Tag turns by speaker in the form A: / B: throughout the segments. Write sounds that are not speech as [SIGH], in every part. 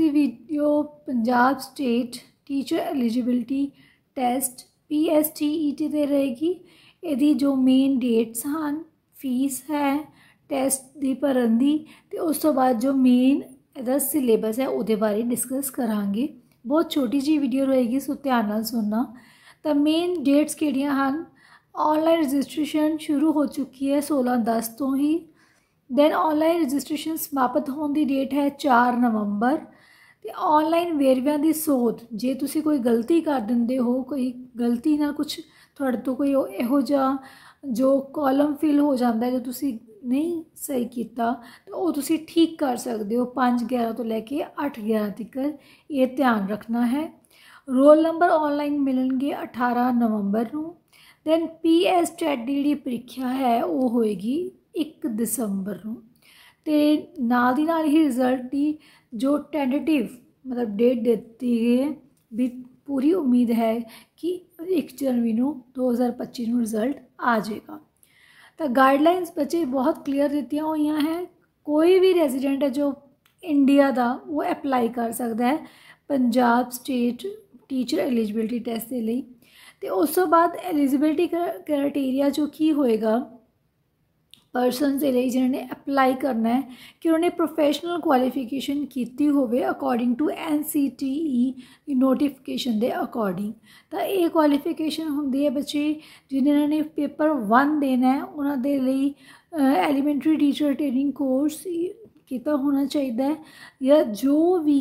A: ਦੀ video Punjab state teacher eligibility test PSTET ਤੇ ਰਹੇਗੀ ਇਹਦੀ ਜੋ ਮੇਨ ਡੇਟਸ ਹਨ ਫੀਸ ਹੈ ਟੈਸਟ ਦੀ ਭਰਨ ਦੀ ਤੇ ਉਸ ਤੋਂ ਬਾਅਦ ਜੋ ਮੇਨ ਇਹਦਾ ਸਿਲੇਬਸ ਹੈ ਉਹਦੇ ਬਾਰੇ ਡਿਸਕਸ ਕਰਾਂਗੇ ਬਹੁਤ ਛੋਟੀ ਜੀ ਵੀਡੀਓ ਰਹੇਗੀ ਸੋ ਧਿਆਨ ਨਾਲ ਸੁਣਨਾ ਤਾਂ ਮੇਨ ਡੇਟਸ ਕਿਹੜੀਆਂ ਹਨ ਆਨਲਾਈਨ ਰਜਿਸਟ੍ਰੇਸ਼ਨ ਸ਼ੁਰੂ ਹੋ ਚੁੱਕੀ ਹੈ 16 10 ਤੋਂ ਹੀ ਦੈਨ ਆਨਲਾਈਨ ਰਜਿਸਟ੍ਰੇਸ਼ਨ ਸਮਾਪਤ ਹੋਣ ਦੀ ਡੇਟ ਹੈ 4 ਨਵੰਬਰ ਤੇ ਆਨਲਾਈਨ ਵੇਰਵਿਆਂ ਦੀ ਸੋਧ ਜੇ ਤੁਸੀਂ ਕੋਈ ਗਲਤੀ ਕਰ ਦਿੰਦੇ ਹੋ ਕੋਈ ਗਲਤੀ ਨਾਲ ਕੁਝ ਤੁਹਾਡੇ ਤੋਂ ਕੋਈ ਇਹੋ ਜਿਹਾ ਜੋ ਕਾਲਮ ਫਿਲ ਹੋ ਜਾਂਦਾ ਜੋ ਤੁਸੀਂ ਨਹੀਂ ਸਹੀ ਕੀਤਾ ਤਾਂ ਉਹ ਤੁਸੀਂ ਠੀਕ ਕਰ ਸਕਦੇ ਹੋ 5 11 ਤੋਂ ਲੈ ਕੇ 8 11 ਤੱਕ ਇਹ ਧਿਆਨ ਰੱਖਣਾ ਹੈ ਰੋਲ ਨੰਬਰ ਆਨਲਾਈਨ ਮਿਲਣਗੇ 18 ਨਵੰਬਰ ਨੂੰ ਦੈਨ ਪੀਐਸ ਟੈਟ ਦੀ ਪ੍ਰੀਖਿਆ ਹੈ ਉਹ ਹੋਏਗੀ 1 ਦਸੰਬਰ ਨੂੰ ਤੇ ਨਾਲ ਦੀ ਨਾਲ ਹੀ ਰਿਜ਼ਲਟ ਦੀ ਜੋ ਟੈਂਟੇਟਿਵ ਮਤਲਬ ਡੇਟ ਦਿੱਤੀ ਗਈ ਵੀ ਪੂਰੀ ਉਮੀਦ ਹੈ ਕਿ 1 ਜਨਵਰੀ ਨੂੰ 2025 ਨੂੰ ਰਿਜ਼ਲਟ ਆ ਜਾਏਗਾ ਤਾਂ ਗਾਈਡਲਾਈਨਸ ਬੱਚੇ ਬਹੁਤ ਕਲੀਅਰ ਦਿੱਤੀਆਂ ਹੋਈਆਂ ਹੈ ਕੋਈ ਵੀ ਰੈਜ਼ੀਡੈਂਟ ਹੈ ਜੋ ਇੰਡੀਆ ਦਾ ਉਹ ਅਪਲਾਈ ਕਰ ਸਕਦਾ ਹੈ Punjab state teacher eligibility test ਦੇ ਲਈ ਤੇ ਉਸ ਤੋਂ ਬਾਅਦ ਐਲੀਜੀਬਿਲਟੀ ਕ੍ਰਾਈਟੇਰੀਆ ਜੋ ਕੀ ਹੋਏਗਾ ਪਰਸਨ ਦੇ ਲਈ ਜਿਨ੍ਹਾਂ ਨੇ ਅਪਲਾਈ ਕਰਨਾ ਹੈ ਕਿ ਉਹਨਾਂ ਨੇ ਪ੍ਰੋਫੈਸ਼ਨਲ ਕੁਆਲੀਫਿਕੇਸ਼ਨ ਕੀਤੀ ਹੋਵੇ ਅਕੋਰਡਿੰਗ ਟੂ ਐਨਸੀਟੀਈ ਨੋਟੀਫਿਕੇਸ਼ਨ ਦੇ ਅਕੋਰਡਿੰਗ ਤਾਂ ਇਹ ਕੁਆਲੀਫਿਕੇਸ਼ਨ ਹੁੰਦੀ ਹੈ ਬੱਚੇ ਜਿਨ੍ਹਾਂ ਨੇ ਪੇਪਰ 1 ਦੇਣਾ ਹੈ ਉਹਨਾਂ ਦੇ ਲਈ ਐਲੀਮੈਂਟਰੀ ਟੀਚਰ ਟ੍ਰੇਨਿੰਗ ਕੋਰਸ ਕੀਤਾ ਹੋਣਾ ਚਾਹੀਦਾ ਹੈ ਜਾਂ ਜੋ ਵੀ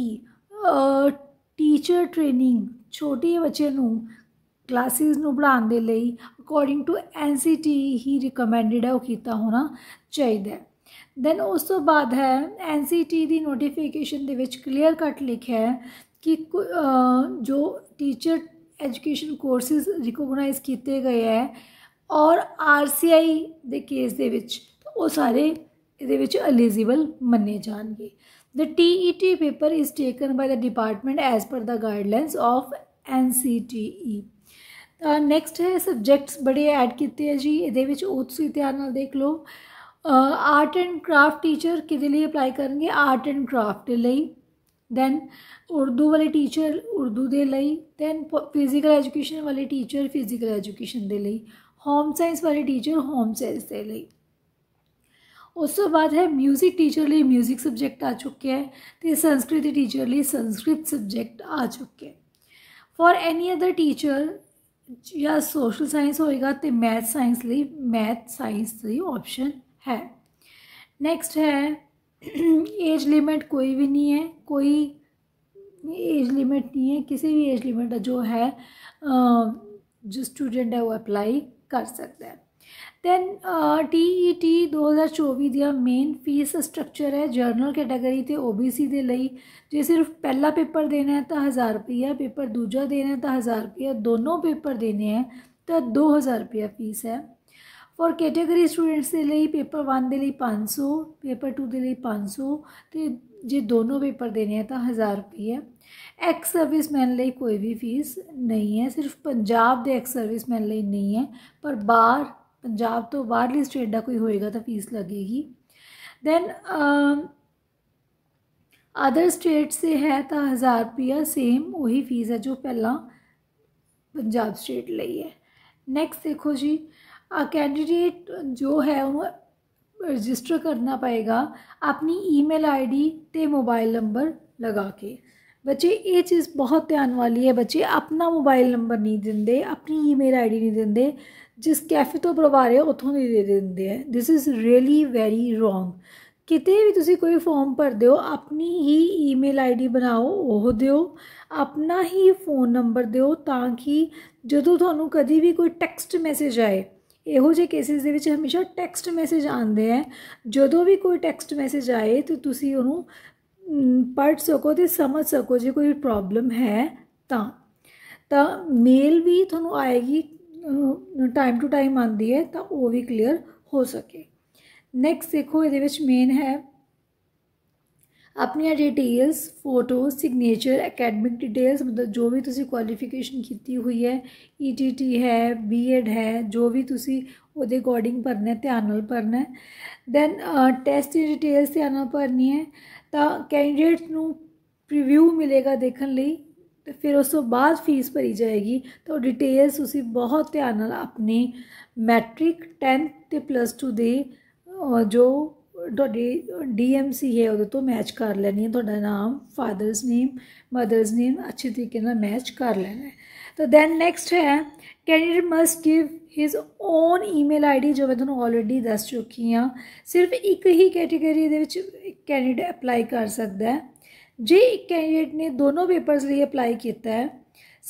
A: ਟੀਚਰ ਟ੍ਰੇਨਿੰਗ ਛੋਟੇ ਬੱਚੇ ਨੂੰ ਕਲਾਸਿਸ ਨੂੰ ਬਣਾਉਣ ਦੇ ਲਈ ਅਕੋਰਡਿੰਗ ਟੂ ਐਨਸੀਟੀ ਹੀ ਰਿਕਮੈਂਡਡ ਹੈ ਉਹ ਕੀਤਾ ਹੋਣਾ ਚਾਹੀਦਾ ਹੈ ਦੈਨ ਉਸ ਤੋਂ ਬਾਅਦ ਹੈ ਐਨਸੀਟੀ ਦੀ ਨੋਟੀਫਿਕੇਸ਼ਨ ਦੇ ਵਿੱਚ ਕਲੀਅਰ ਕੱਟ ਲਿਖਿਆ ਹੈ ਕਿ ਜੋ ਟੀਚਰ ਐਜੂਕੇਸ਼ਨ ਕੋਰਸਿਸ ਰਿਕੋਗਨਾਈਜ਼ ਕੀਤੇ ਗਏ ਹੈ ਔਰ ਆਰਸੀਆਈ ਦੇ ਕੇਸ ਦੇ ਵਿੱਚ ਉਹ ਸਾਰੇ ਇਹਦੇ ਵਿੱਚ ਐਲੀਜੀਬਲ ਮੰਨੇ ਜਾਣਗੇ the TET paper is taken by the department as per the guidelines of NCTE next ਹੈ ਸਬਜੈਕਟਸ ਬੜੇ ਐਡ ਕੀਤੇ ਆ ਜੀ ਇਹਦੇ ਵਿੱਚ ਉਹ ਤੁਸੀਂ ਧਿਆਨ ਨਾਲ ਦੇਖ ਲਓ ਆਰਟ ਐਂਡ ਕਰਾਫਟ ਟੀਚਰ ਕਿਹਦੇ ਲਈ ਅਪਲਾਈ ਕਰਨਗੇ ਆਰਟ ਐਂਡ ਕਰਾਫਟ ਦੇ ਲਈ ਦੈਨ ਉਰਦੂ ਵਾਲੇ ਟੀਚਰ ਉਰਦੂ ਦੇ ਲਈ ਦੈਨ ਫਿਜ਼ੀਕਲ ਐਜੂਕੇਸ਼ਨ ਵਾਲੇ ਟੀਚਰ ਫਿਜ਼ੀਕਲ ਐਜੂਕੇਸ਼ਨ ਦੇ ਲਈ ਹੋਮ ਸਾਇੰਸ ਵਾਲੇ ਟੀਚਰ ਹੋਮ ਸਾਇੰਸ ਦੇ ਲਈ ਉਸ ਤੋਂ ਬਾਅਦ ਹੈ 뮤직 ਟੀਚਰ ਲਈ 뮤직 ਸਬਜੈਕਟ ਆ ਚੁੱਕਿਆ ਹੈ ਤੇ ਸੰਸਕ੍ਰਿਤ ਟੀਚਰ ਲਈ ਸੰਸਕ੍ਰਿਤ ਸਬਜੈਕਟ ਆ ਚੁੱਕਿਆ ਹੈ ਫॉर ਐਨੀ ਅਦਰ ਟੀਚਰ या सोशल सैंस होएगा तो मैथ साइंस लिए मैथ साइंस लिए ऑप्शन है नैक्सट है एज लिमिट कोई भी नहीं है कोई एज लिमिट नहीं है किसी भी एज लिमिट जो है जो स्टूडेंट है वो अप्लाई कर सकता है ਦੈਨ TET 2024 ਦਾ ਮੇਨ ਫੀਸ ਸਟਰਕਚਰ ਹੈ ਜਰਨਲ ਕੈਟਾਗਰੀ ਤੇ OBC ਦੇ ਲਈ ਜੇ ਸਿਰਫ ਪਹਿਲਾ ਪੇਪਰ ਦੇਣਾ ਹੈ ਤਾਂ 1000 ਰੁਪਿਆ ਪੇਪਰ ਦੂਜਾ ਦੇਣਾ ਹੈ ਤਾਂ 1000 ਰੁਪਿਆ ਦੋਨੋਂ ਪੇਪਰ ਦੇਣੇ ਹੈ ਤਾਂ 2000 ਰੁਪਿਆ ਫੀਸ ਹੈ ਫੋਰ ਕੈਟਾਗਰੀ ਸਟੂਡੈਂਟਸ ਦੇ ਲਈ ਪੇਪਰ 1 ਦੇ ਲਈ 500 ਪੇਪਰ 2 ਦੇ ਲਈ 500 ਤੇ ਜੇ ਦੋਨੋਂ ਪੇਪਰ ਦੇਣੇ ਹੈ ਤਾਂ 1000 ਰੁਪਏ ਐਕਸ ਸਰਵਿਸਮੈਨ ਲਈ ਕੋਈ ਵੀ ਫੀਸ ਨਹੀਂ ਹੈ ਸਿਰਫ ਪੰਜਾਬ ਦੇ ਐਕਸ ਸਰਵਿਸਮੈਨ ਲਈ ਨਹੀਂ ਹੈ ਪਰ ਬਾਹਰ ਪੰਜਾਬ ਤੋਂ ਬਾਹਰਲੀ ਸਟੇਟ ਦਾ ਕੋਈ ਹੋਏਗਾ ਤਾਂ ਫੀਸ ਲੱਗੇਗੀ ਦੈਨ ਅਦਰ ਸਟੇਟ ਸੇ ਹੈ ਤਾਂ 1000 ਰੁਪਿਆ ਸੇਮ ਉਹੀ ਫੀਸ ਹੈ ਜੋ ਪਹਿਲਾਂ ਪੰਜਾਬ ਸਟੇਟ ਲਈ ਹੈ ਨੈਕਸਟ ਦੇਖੋ ਜੀ ਆ ਕੈਂਡੀਡੇਟ ਜੋ ਹੈ ਉਹ ਰਜਿਸਟਰ ਕਰਨਾ ਪਏਗਾ ਆਪਣੀ ਈਮੇਲ ਆਈਡੀ ਤੇ ਮੋਬਾਈਲ ਨੰਬਰ ਲਗਾ ਕੇ ਬੱਚੇ ਇਹ ਚੀਜ਼ ਬਹੁਤ ਧਿਆਨ ਵਾਲੀ ਹੈ ਬੱਚੇ ਆਪਣਾ ਮੋਬਾਈਲ ਨੰਬਰ ਨਹੀਂ ਦਿੰਦੇ ਆਪਣੀ ਈਮੇਲ ਆਈਡੀ ਨਹੀਂ ਦਿੰਦੇ ਜਿਸ ਕੈਫੇ ਤੋਂ ਬੁਲਵਾ ਰਹੇ ਹੋ ਉੱਥੋਂ ਦੀ ਦੇ ਦਿੰਦੇ ਹੈ this is really very wrong ਕਿਤੇ ਵੀ ਤੁਸੀਂ ਕੋਈ ਫਾਰਮ ਭਰਦੇ ਹੋ ਆਪਣੀ ਹੀ ਈਮੇਲ ਆਈਡੀ ਬਣਾਓ ਉਹ ਦਿਓ ਆਪਣਾ ਹੀ ਫੋਨ ਨੰਬਰ ਦਿਓ ਤਾਂ ਕਿ ਜਦੋਂ ਤੁਹਾਨੂੰ ਕਦੀ ਵੀ ਕੋਈ ਟੈਕਸਟ ਮੈਸੇਜ ਆਏ ਇਹੋ ਜਿਹੇ ਕੇਸਿਸ ਦੇ ਵਿੱਚ ਹਮੇਸ਼ਾ ਟੈਕਸਟ ਮੈਸੇਜ ਆਉਂਦੇ ਆ ਜਦੋਂ ਵੀ ਕੋਈ ਟੈਕਸਟ ਮੈਸੇਜ ਆਏ ਤੇ ਤੁਸੀਂ ਉਹਨੂੰ ਪੜ੍ਹ ਸਕੋ ਤੇ ਸਮਝ ਸਕੋ ਜੇ ਕੋਈ ਪ੍ਰੋਬਲਮ ਹੈ ਤਾਂ ਤਾਂ ਮੇਲ ਵੀ ਤੁਹਾਨੂੰ ਆਏਗੀ ਟਾਈਮ ਟੂ ਟਾਈਮ ਆਉਂਦੀ ਹੈ ਤਾਂ ਉਹ ਵੀ ਕਲੀਅਰ ਹੋ ਸਕੇ ਨੈਕਸਟ ਦੇਖੋ ਇਹਦੇ ਵਿੱਚ ਮੇਨ ਹੈ ਆਪਣੀਆਂ details photo signature academic details ਮਤਲਬ ਜੋ ਵੀ ਤੁਸੀਂ ਕੁਆਲੀਫਿਕੇਸ਼ਨ ਕੀਤੀ ਹੋਈ ਹੈ ਈਟੀਟੀ e ਹੈ ਬੀਐਡ ਹੈ ਜੋ ਵੀ ਤੁਸੀਂ ਉਹਦੇ ਅਕੋਰਡਿੰਗ ਭਰਨਾ ਹੈ ਧਿਆਨ ਨਾਲ ਭਰਨਾ ਦੈਨ ਟੈਸਟ ਦੀ ਡਿਟੇਲਸ ਧਿਆਨ ਨਾਲ ਭਰਨੀ ਹੈ ਤਾਂ ਕੈਂਡੀਡੇਟਸ ਨੂੰ ਪ੍ਰੀਵਿਊ ਮਿਲੇਗਾ ਦੇਖਣ ਲਈ ਤੇ ਫਿਰ ਉਸ ਤੋਂ ਬਾਅਦ ਫੀਸ ਭਰੀ ਜਾਏਗੀ ਤਾਂ ਡਿਟੇਲਸ ਤੁਸੀਂ ਬਹੁਤ ਧਿਆਨ ਨਾਲ ਆਪਣੇ ਮੈਟ੍ਰਿਕ 10th ਤੇ ਪਲੱਸ 2 ਦੇ ਜੋ ਤੁਹਾਡੀ ਡੀਐਮਸੀ ਹੈ ਉਹਦੇ ਤੋਂ ਮੈਚ ਕਰ ਲੈਣੀ ਹੈ ਤੁਹਾਡਾ ਨਾਮ ਫਾਦਰਸ ਨੇਮ ਮਦਰਸ ਨੇਮ ਅੱਛੇ ਤਰੀਕੇ ਨਾਲ ਮੈਚ ਕਰ ਲੈਣਾ ਤਾਂ ਦੈਨ ਨੈਕਸਟ ਹੈ candidate must give his own email ID ਜੋ ਮੈਂ ਤੁਹਾਨੂੰ ਆਲਰੇਡੀ ਦੱਸ ਚੁੱਕੀ ਹਾਂ ਸਿਰਫ ਇੱਕ ਹੀ ਕੈਟਾਗਰੀ ਦੇ ਵਿੱਚ ਕੈਂਡੀਡੇਟ ਅਪਲਾਈ ਕਰ ਸਕਦਾ ਹੈ ਜੇ ਇੱਕ ਕੈਂਡੀਡੇਟ ਨੇ ਦੋਨੋਂ ਪੇਪਰਸ ਲਈ ਅਪਲਾਈ ਕੀਤਾ ਹੈ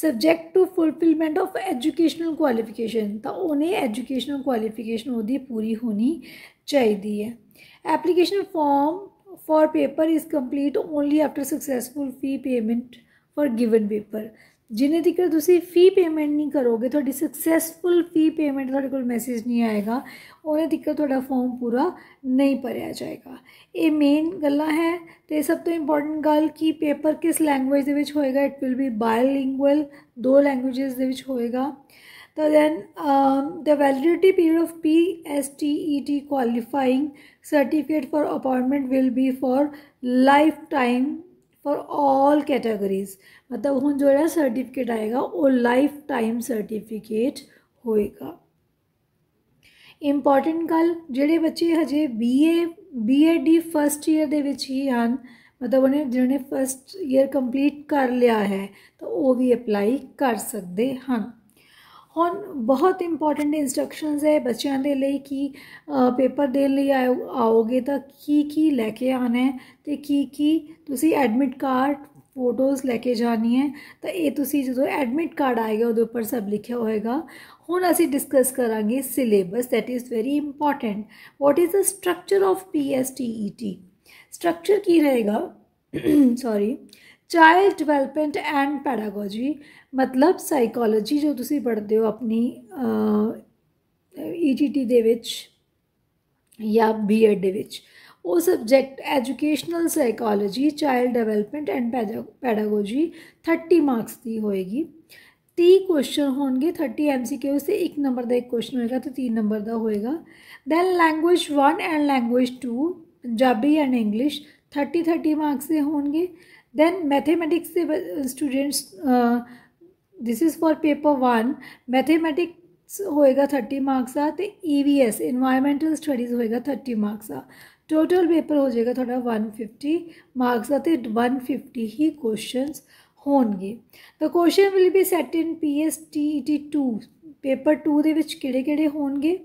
A: subject to fulfilment of educational qualification ਤਾਂ ਉਹਨੇ ਐਜੂਕੇਸ਼ਨਲ ਕੁਆਲੀਫਿਕੇਸ਼ਨ ਉਹਦੀ ਪੂਰੀ ਹੋਣੀ ਚਾਹੀਦੀ ਹੈ application form for paper is complete only after successful fee payment for given paper जिन्हें तीकर तुम फी पेमेंट नहीं करोगे थोड़ी सक्सैसफुल फी पेमेंट थोड़े को मैसेज नहीं आएगा उन्हें तीकर थोड़ा फॉर्म पूरा नहीं भरया जाएगा ये मेन गल् हैं तो सब तो इंपॉर्टेंट गल कि पेपर किस लैंगुएज होएगा इट विल बी बायोलिंगुअल दो लैंगुएज होएगा तो then the validity period of P S T E T qualifying certificate for appointment will be for life time for all categories ਮਤਲਬ ਹੁਣ ਜਿਹੜਾ ਸਰਟੀਫਿਕੇਟ ਆਏਗਾ ਉਹ ਲਾਈਫ ਟਾਈਮ ਸਰਟੀਫਿਕੇਟ ਹੋਏਗਾ important ਗੱਲ ਜਿਹੜੇ ਬੱਚੇ ਹਜੇ ਬੀਏ ਬੀਏਡੀ ਫਰਸਟ ਈਅਰ ਦੇ ਵਿੱਚ ਹੀ ਹਨ ਮਤਲਬ ਉਹਨੇ ਜਿਹਨੇ ਫਰਸਟ ਈਅਰ ਕੰਪਲੀਟ ਕਰ ਲਿਆ ਹੈ ਤਾਂ ਉਹ ਵੀ ਅਪਲਾਈ ਕਰ ਸਕਦੇ ਹਨ ਹੁਣ ਬਹੁਤ ਇੰਪੋਰਟੈਂਟ ਇਨਸਟਰਕਸ਼ਨਸ ਹੈ ਬੱਚਿਆਂ ਦੇ ਲਈ ਕਿ ਪੇਪਰ ਦੇ ਲਈ ਆਓਗੇ ਤਾਂ ਕੀ ਕੀ ਲੈ ਕੇ ਆਣਾ ਹੈ ਤੇ ਕੀ ਕੀ ਤੁਸੀਂ ਐਡਮਿਟ ਕਾਰਡ ਫੋਟੋਜ਼ ਲੈ ਕੇ ਜਾਣੀ ਹੈ ਤਾਂ ਇਹ ਤੁਸੀਂ ਜਦੋਂ ਐਡਮਿਟ ਕਾਰਡ ਆਏਗਾ ਉਹਦੇ ਉੱਪਰ ਸਭ ਲਿਖਿਆ ਹੋਏਗਾ ਹੁਣ ਅਸੀਂ ਡਿਸਕਸ ਕਰਾਂਗੇ syllabus that is very important what is the structure of PSTET structure ਕੀ ਰਹੇਗਾ sorry [COUGHS] child development and pedagogy ਮਤਲਬ ਸਾਈਕੋਲੋਜੀ ਜੋ ਤੁਸੀਂ ਪੜ੍ਹਦੇ ਹੋ ਆਪਣੀ ਈਟੀਟੀ e ਦੇ ਵਿੱਚ ਜਾਂ ਬੀਐਡ ਦੇ ਵਿੱਚ ਉਹ subject educational psychology child development and pedagogy 30 marks ਦੀ ਹੋਏਗੀ 30 ਕੁਐਸਚਨ ਹੋਣਗੇ 30 ਐਮਸੀਕਿਊਸ ਤੇ 1 ਨੰਬਰ ਦਾ ਇੱਕ ਕੁਐਸਚਨ ਹੋਏਗਾ ਤੇ 3 ਨੰਬਰ ਦਾ ਹੋਏਗਾ then language 1 and language 2 Punjabi and English 30 30 marks ਦੇ ਹੋਣਗੇ then mathematics uh, students uh, this is for paper 1 mathematics ਹੋਏਗਾ 30 ਮਾਰਕਸ ਦਾ ਤੇ EVS এনवायरमेंटल ਸਟੱਡੀਜ਼ ਹੋਏਗਾ 30 ਮਾਰਕਸ ਦਾ ਟੋਟਲ ਪੇਪਰ ਹੋ ਜਾਏਗਾ ਤੁਹਾਡਾ 150 ਮਾਰਕਸ ਦਾ ਤੇ 150 ਹੀ ਕੁਐਸਚਨਸ ਹੋਣਗੇ the question will be set in PSTET 2 paper 2 ਦੇ ਵਿੱਚ ਕਿਹੜੇ-ਕਿਹੜੇ ਹੋਣਗੇ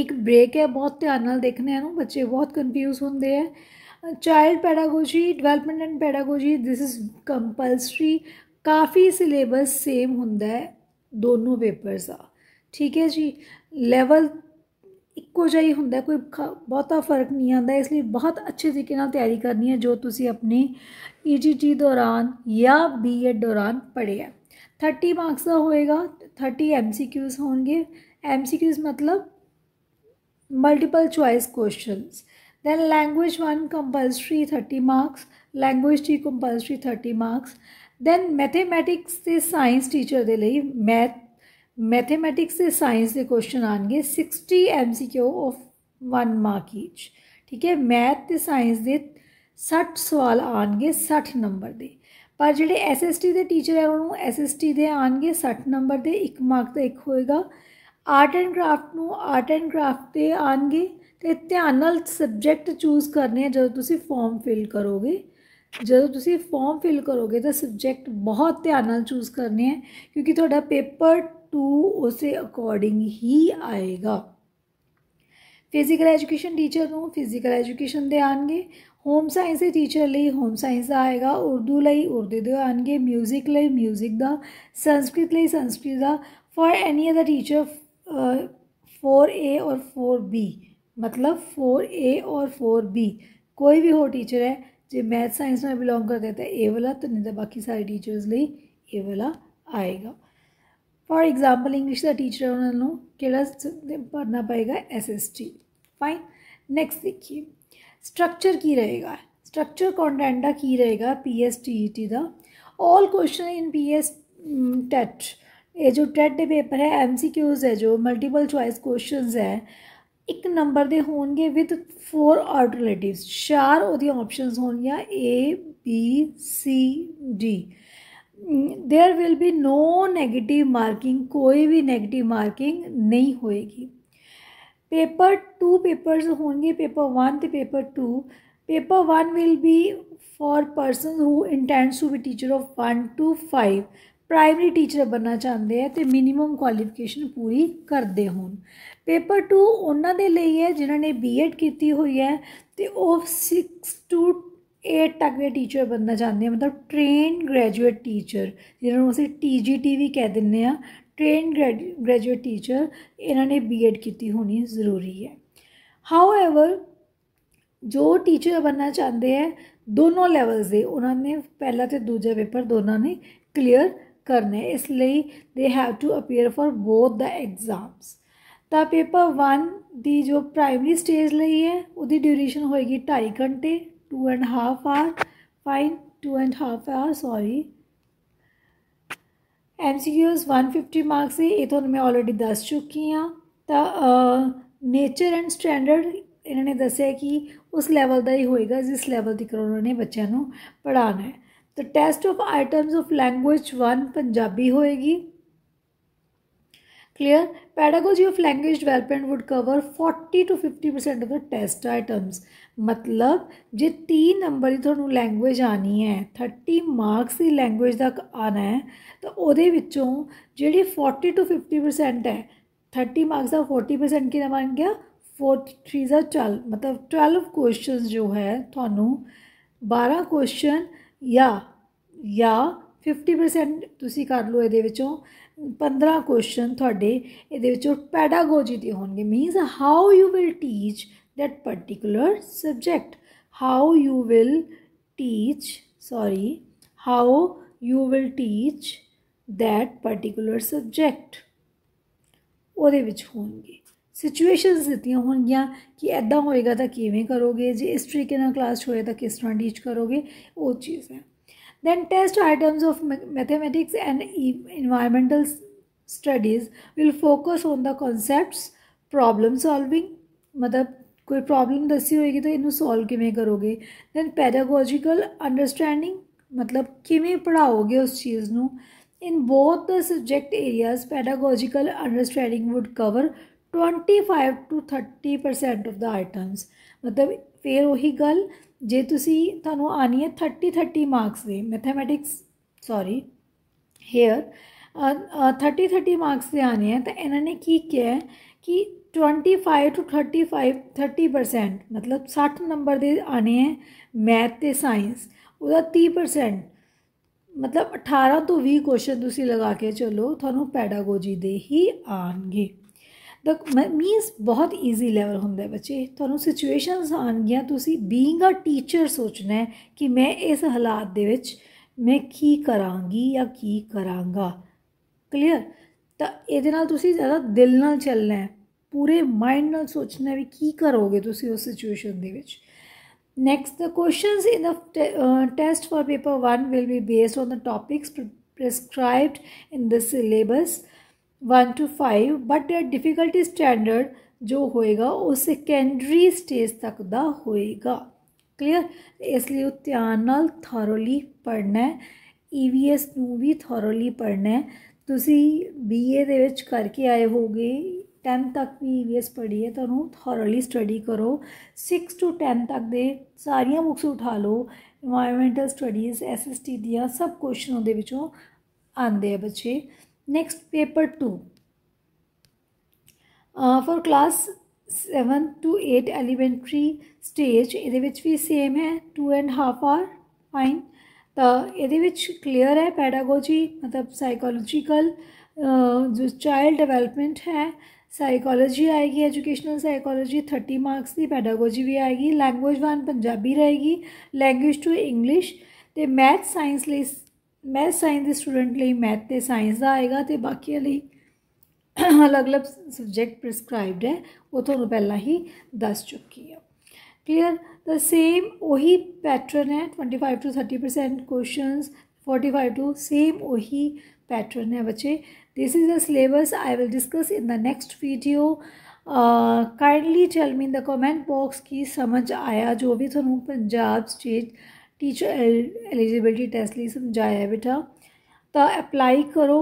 A: ਇੱਕ ਬ੍ਰੇਕ ਹੈ ਬਹੁਤ ਧਿਆਨ ਨਾਲ ਦੇਖਣਾ ਹੈ ਨੂੰ ਬੱਚੇ ਬਹੁਤ ਕਨਫਿਊਜ਼ ਹੁੰਦੇ ਆ child pedagogy development and pedagogy this is compulsory काफ़ी सिलेबस सेम हों दोनों पेपर्स का ठीक है जी लैवल इको जहा ही होंगे कोई बहुता फर्क नहीं आता इसलिए बहुत अच्छे तरीके तैयारी करनी है जो तुम अपने ई जी टी दौरान या बी एड दौरान पढ़े है थर्टी मार्क्स का होएगा थर्टी एम सी क्यूज़ होम सी क्यूज़ मतलब multiple choice question Then language 1 compulsory 30 marks, language 2 compulsory 30 marks. Then mathematics ਦੇ science teacher ਦੇ ਲਈ math mathematics ਦੇ science ਦੇ question ਆਣਗੇ 60 MCQ of 1 mark each. ਠੀਕ ਹੈ ਮੈਥ ਤੇ ਸਾਇੰਸ ਦੇ 60 ਸਵਾਲ ਆਣਗੇ 60 ਨੰਬਰ ਦੇ ਪਰ ਜਿਹੜੇ ਐਸਐਸਟੀ ਦੇ ਟੀਚਰ ਹੈ ਉਹਨੂੰ ਐਸਐਸਟੀ ਦੇ ਆਣਗੇ 60 ਨੰਬਰ ਦੇ 1 ਮਾਰਕ ਦਾ ਇੱਕ ਹੋਏਗਾ ਆਰਟ ਐਂਡ ਕਰਾਫਟ ਨੂੰ ਆਰਟ ਐਂਡ ਕਰਾਫਟ ਤੇ ਆਣਗੇ ਤੇ ਧਿਆਨ ਨਾਲ ਸਬਜੈਕਟ ਚੂਜ਼ ਕਰਨੇ ਆ ਜਦੋਂ ਤੁਸੀਂ ਫਾਰਮ ਫਿਲ ਕਰੋਗੇ ਜਦੋਂ ਤੁਸੀਂ ਫਾਰਮ ਫਿਲ ਕਰੋਗੇ ਤਾਂ ਸਬਜੈਕਟ ਬਹੁਤ ਧਿਆਨ ਨਾਲ ਚੂਜ਼ ਕਰਨੇ ਆ ਕਿਉਂਕਿ ਤੁਹਾਡਾ ਪੇਪਰ 2 ਉਸੇ ਅਕੋਰਡਿੰਗ ਹੀ ਆਏਗਾ ਫਿਜ਼ੀਕਲ ਐਜੂਕੇਸ਼ਨ ਟੀਚਰ ਨੂੰ ਫਿਜ਼ੀਕਲ ਐਜੂਕੇਸ਼ਨ ਦੇ ਆਣਗੇ ਹੋਮ ਸਾਇੰਸ ਦੇ ਟੀਚਰ ਲਈ ਹੋਮ ਸਾਇੰਸ ਦਾ ਆਏਗਾ ਉਰਦੂ ਲਈ ਉਰਦੂ ਦੇ ਆਣਗੇ 뮤직 ਲਈ 뮤직 ਦਾ ਸੰਸਕ੍ਰਿਤ ਲਈ ਸੰਸਕ੍ਰਿਤ ਦਾ for any other teacher 4A ਔਰ 4B मतलब फोर ए और फोर बी कोई भी हो टीचर है जो मैथ साइंस में बिलोंग करता है ए तो वाला तो नहीं तो बाकी सारे टीचर्स लिए ए वाला आएगा फॉर एग्जाम्पल इंग्लिश का टीचर उन्होंने कि पढ़ना पेगा S S T fine next देखिए स्ट्रक्चर की रहेगा स्ट्रक्चर कॉन्टेंट का की रहेगा P S T E T का all question in P S TET ये जो टैट पेपर है एम सी क्यूज है जो मल्टीपल चॉइस क्वेश्चन है ਇੱਕ ਨੰਬਰ ਦੇ ਹੋਣਗੇ ਵਿਦ ਫੋਰ ਆਲਟਰਨੇਟਿਵਸ ਚਾਰ ਉਹਦੀਆਂ ਆਪਸ਼ਨਸ ਹੋਣਗੀਆਂ A B C D there will be no negative marking कोई भी नेगेटिव मार्किंग नहीं होएगी पेपर टू पेपर्स होंगे पेपर वन तो paper two paper one will be for person who intends to be teacher of one two five primary teacher बनना चाहते हैं तो मिनिमम क्वालिफिकेशन पूरी करते ਹੋਣ ਪੇਪਰ 2 ਉਹਨਾਂ ਦੇ ਲਈ ਹੈ ਜਿਨ੍ਹਾਂ ਨੇ ਬੀਐਡ ਕੀਤੀ ਹੋਈ ਹੈ ਤੇ ਉਹ 6 ਟੂ 8 ਤੱਕ ਦੇ ਟੀਚਰ ਬਣਨਾ ਚਾਹੁੰਦੇ ਆ ਮਤਲਬ ਟ੍ਰੇਨ ਗ੍ਰੈਜੂਏਟ ਟੀਚਰ ਜਿਹਨਾਂ ਨੂੰ ਅਸੀਂ ਟੀਜੀਟੀ ਵੀ ਕਹਿ ਦਿੰਨੇ ਆ ਟ੍ਰੇਨ ਗ੍ਰੈਜੂਏਟ ਟੀਚਰ ਇਹਨਾਂ ਨੇ ਬੀਐਡ ਕੀਤੀ ਹੋਣੀ ਜ਼ਰੂਰੀ ਹੈ ਹਾਊਏਵਰ ਜੋ ਟੀਚਰ ਬਣਨਾ ਚਾਹੁੰਦੇ ਆ ਦੋਨੋਂ ਲੈਵਲਸ ਦੇ ਉਹਨਾਂ ਨੇ ਪਹਿਲਾ ਤੇ ਦੂਜਾ ਪੇਪਰ ਦੋਨਾਂ ਨੇ ਕਲੀਅਰ ਕਰਨੇ ਇਸ ਲਈ they have to appear for both the exams ਤਾਂ ਪੇਪਰ 1 ਦੀ ਜੋ ਪ੍ਰਾਇਮਰੀ ਸਟੇਜ ਲਈ ਹੈ ਉਹਦੀ ਡਿਊਰੇਸ਼ਨ ਹੋਏਗੀ 2.5 ਘੰਟੇ 2 and 1/2 hour fine 2 and 1/2 hour sorry MCQs 150 marks ਸੀ ਇਹ ਤੁਹਾਨੂੰ ਮੈਂ ਆਲਰੇਡੀ ਦੱਸ ਚੁੱਕੀ ਹਾਂ ਤਾਂ ਨੇਚਰ ਐਂਡ ਸਟੈਂਡਰਡ ਇਹਨਾਂ ਨੇ ਦੱਸਿਆ ਕਿ ਉਸ ਲੈਵਲ ਦਾ ਹੀ ਹੋਏਗਾ ਜਿਸ ਲੈਵਲ ਦੀ ਕਰੋਨਾ ਨੇ ਬੱਚਿਆਂ ਨੂੰ ਪੜਾਣਾ ਹੈ ਤਾਂ test of items of language 1 Punjabi ਹੋਏਗੀ Clear? Pedagogy of language development would cover 40 to 50% of the test items. ਮਤਲਬ ਜੇ 3 ਨੰਬਰ ਦੀ ਤੁਹਾਨੂੰ ਲੈਂਗੁਏਜ ਆਣੀ ਹੈ 30 ਮਾਰਕਸ ਦੀ ਲੈਂਗੁਏਜ ਦਾ ਆਣਾ ਹੈ ਤਾਂ ਉਹਦੇ ਵਿੱਚੋਂ ਜਿਹੜੀ 40 to 50% ਹੈ 30 ਮਾਰਕਸ का 40% ਕਿੰਨਾ ਬਣ ਗਿਆ 4 3 ਦਾ 12 ਮਤਲਬ 12 ਕੁਐਸਚਨਸ ਜੋ ਹੈ ਤੁਹਾਨੂੰ 12 ਕੁਐਸਚਨ ਜਾਂ ਜਾਂ 50% ਤੁਸੀਂ ਕਰ ਲਓ ਇਹਦੇ ਵਿੱਚੋਂ 15 ਕੁਐਸਚਨ ਤੁਹਾਡੇ ਇਹਦੇ ਵਿੱਚੋਂ ਪੈਡਾਗੋਜੀ ਦੇ ਹੋਣਗੇ means how you will teach that particular subject how you will teach sorry how you will teach that particular subject ਉਹਦੇ ਵਿੱਚ ਹੋਣਗੇ ਸਿਚੁਏਸ਼ਨਸ ਦਿੱਤੀਆਂ ਹੋਣਗੀਆਂ ਕਿ ਐਦਾਂ ਹੋਏਗਾ ਤਾਂ ਕਿਵੇਂ ਕਰੋਗੇ ਜੇ ਇਸ ਤਰੀਕੇ ਨਾਲ ਕਲਾਸ ਹੋਏ ਤਾਂ ਕਿਸ ਤਰ੍ਹਾਂ ਟੀਚ ਕਰੋਗੇ ਉਹ ਚੀਜ਼ ਹੈ Then test items of mathematics and environmental studies will focus on the concepts, problem solving, मतलब कोई problem दसी होएगी तो इन्हें solve किमें करोगे Then pedagogical understanding, मतलब किमें पढ़ाओगे उस चीज़ no. In both the subject areas, pedagogical understanding would cover 25 to 30 percent of the items. मतलब फिर वही गल ਜੇ ਤੁਸੀਂ ਤੁਹਾਨੂੰ ਆਣੀ ਹੈ 30 30 ਮਾਰਕਸ ਦੇ ਮੈਥਮੈਟਿਕਸ ਸੌਰੀ ਹੇਅਰ 30 30 ਮਾਰਕਸ ਦੇ ਆਣੇ ਹੈ ਤਾਂ ਇਹਨਾਂ ਨੇ ਕੀ ਕਿਹਾ ਕਿ 25 ਟੂ 35 30% ਮਤਲਬ 60 ਨੰਬਰ ਦੇ ਆਣੇ ਹੈ ਮੈਥ ਤੇ ਸਾਇੰਸ ਉਹਦਾ 30% ਮਤਲਬ 18 ਤੋਂ 20 ਕੁਐਸਚਨ ਤੁਸੀਂ ਲਗਾ ਕੇ ਚਲੋ ਤੁਹਾਨੂੰ ਪੈਡਾਗੋਜੀ ਦੇ ਹੀ ਆਣਗੇ ਦਾ ਮੀਨਸ ਬਹੁਤ ਈਜ਼ੀ ਲੈਵਲ ਹੁੰਦਾ ਹੈ ਬੱਚੇ ਤੁਹਾਨੂੰ ਸਿਚੁਏਸ਼ਨਸ ਆਣ ਗਿਆ ਤੁਸੀਂ ਬੀਇੰਗ ਅ ਟੀਚਰ ਸੋਚਣਾ ਹੈ ਕਿ ਮੈਂ ਇਸ ਹਾਲਾਤ ਦੇ ਵਿੱਚ ਮੈਂ ਕੀ ਕਰਾਂਗੀ ਜਾਂ ਕੀ ਕਰਾਂਗਾ ਕਲੀਅਰ ਤਾਂ ਇਹਦੇ ਨਾਲ ਤੁਸੀਂ ਜ਼ਿਆਦਾ ਦਿਲ ਨਾਲ ਚੱਲਣਾ ਹੈ ਪੂਰੇ ਮਾਈਂਡ ਨਾਲ ਸੋਚਣਾ ਵੀ ਕੀ ਕਰੋਗੇ ਤੁਸੀਂ ਉਸ ਸਿਚੁਏਸ਼ਨ ਦੇ ਵਿੱਚ next the questions in a test for paper 1 will be based on the topics prescribed in this syllabus one two five but difficulty standard ਜੋ ਹੋਏਗਾ ਉਹ ਸੈਕੰਡਰੀ ਸਟੇਜ ਤੱਕ ਦਾ ਹੋਏਗਾ ਕਲੀਅਰ ਇਸ ਲਈ ਉਹ ਧਿਆਨ ਨਾਲ ਥੋਰੋਲੀ ਪੜ੍ਹਨਾ ਹੈ ਈਵੀਐਸ e ਨੂੰ ਵੀ ਥੋਰੋਲੀ ਪੜ੍ਹਨਾ ਹੈ ਤੁਸੀਂ ਬੀਏ ਦੇ ਵਿੱਚ ਕਰਕੇ ਆਏ ਹੋਗੇ 10 ਤੱਕ ਵੀ ਈਵੀਐਸ e ਪੜ੍ਹੀ ਹੈ ਤੁਹਾਨੂੰ ਥੋਰੋਲੀ ਸਟੱਡੀ ਕਰੋ 6 ਤੋਂ 10 ਤੱਕ ਦੇ ਸਾਰੀਆਂ ਬੁੱਕਸ ਉਠਾ ਲਓ এনवायरमेंटल ਸਟੱਡੀਜ਼ ਐਸਐਸਟੀ ਦੀਆਂ ਸਭ ਕੁਐਸਚਨ ਉਹਦੇ ਵਿੱਚੋਂ ਆਉਂਦੇ ਆ ਬੱਚੇ next paper 2. Uh, for class 7 to 8 elementary stage ਇਹਦੇ ਵਿੱਚ ਵੀ ਸੇਮ ਹੈ 2 ਐਂਡ ਹਾਫ ਆਰ ਫਾਈਨ ਤਾਂ ਇਹਦੇ ਵਿੱਚ ਕਲੀਅਰ ਹੈ ਪੈਡਾਗੋਜੀ ਮਤਲਬ ਸਾਈਕੋਲੋਜੀਕਲ ਜੋ ਚਾਈਲਡ ਡਿਵੈਲਪਮੈਂਟ ਹੈ ਸਾਈਕੋਲੋਜੀ ਆਏਗੀ ਐਜੂਕੇਸ਼ਨਲ ਸਾਈਕੋਲੋਜੀ 30 ਮਾਰਕਸ ਦੀ ਪੈਡਾਗੋਜੀ ਵੀ ਆਏਗੀ ਲੈਂਗੁਏਜ 1 ਪੰਜਾਬੀ ਰਹੇਗੀ ਲੈਂਗੁਏਜ 2 ਇੰਗਲਿਸ਼ ਤੇ ਮੈਥ ਸਾਇੰਸ ਲਈ मैथ ਸਾਇੰਸ के स्टूडेंट लिए मैथ तो ਸਾਇੰਸ का आएगा तो बाकी अलग अलग ਅਲੱਗ ਸਬਜੈਕਟ है वो थोड़ा ਤੁਹਾਨੂੰ ਪਹਿਲਾਂ ਹੀ ਦੱਸ ਚੁੱਕੀ ਆ क्लियर द सेम वही पैटर्न है twenty five to thirty percent question forty five to same uh pattern है बच्चे this is the syllabus I will discuss in the next video kindly tell me in the comment box की समझ आया जो भी थोड़ा Punjab state teacher eligibility test लिए समझाया है बेटा तो अप्लाई करो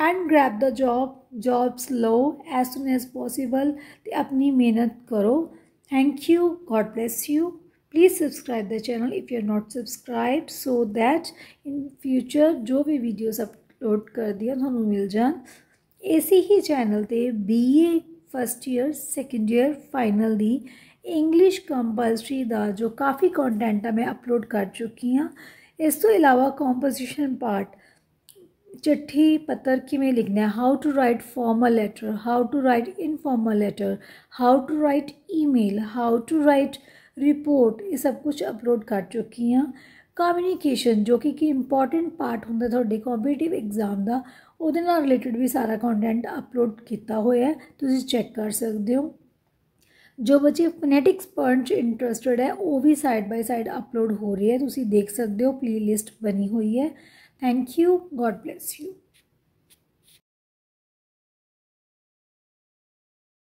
A: and grab the job jobs लो एज सुन एज पॉसिबल अपनी मेहनत करो thank you god bless you please subscribe the channel if you are not subscribe so that in future जो भी वीडियोस अपलोड कर दिया थानू मिल जान ही चैनल पर B A first year second year final दी इंग्लिश कंपलसरी का जो काफ़ी कॉन्टेंट है मैं अपलोड कर चुकी हाँ इस तो इलावा कॉम्पोजिशन पार्ट चिट्ठी पत्र कि लिखना है how to write formal letter how to write informal letter how to write email how to write report ये सब कुछ अपलोड कर चुकी हाँ कम्यूनीकेशन जो कि इंपॉर्टेंट पार्ट होंगे थोड़े कॉम्पीटिव एग्जाम का वो रिलेटिड भी सारा कॉन्टेंट अपलोड किया हो चेक चैक कर सकते हो ਜੋ ਬੱਚੇ ਫੋਨੈਟਿਕਸ ਪੜ੍ਹਨ 'ਚ ਇੰਟਰਸਟਿਡ ਹੈ ਉਹ ਵੀ ਸਾਈਡ ਬਾਈ ਸਾਈਡ ਅਪਲੋਡ ਹੋ ਰਹੀ ਹੈ ਤੁਸੀਂ ਦੇਖ ਸਕਦੇ ਹੋ ਪਲੇਲਿਸਟ ਬਣੀ ਹੋਈ ਹੈ thank you god bless you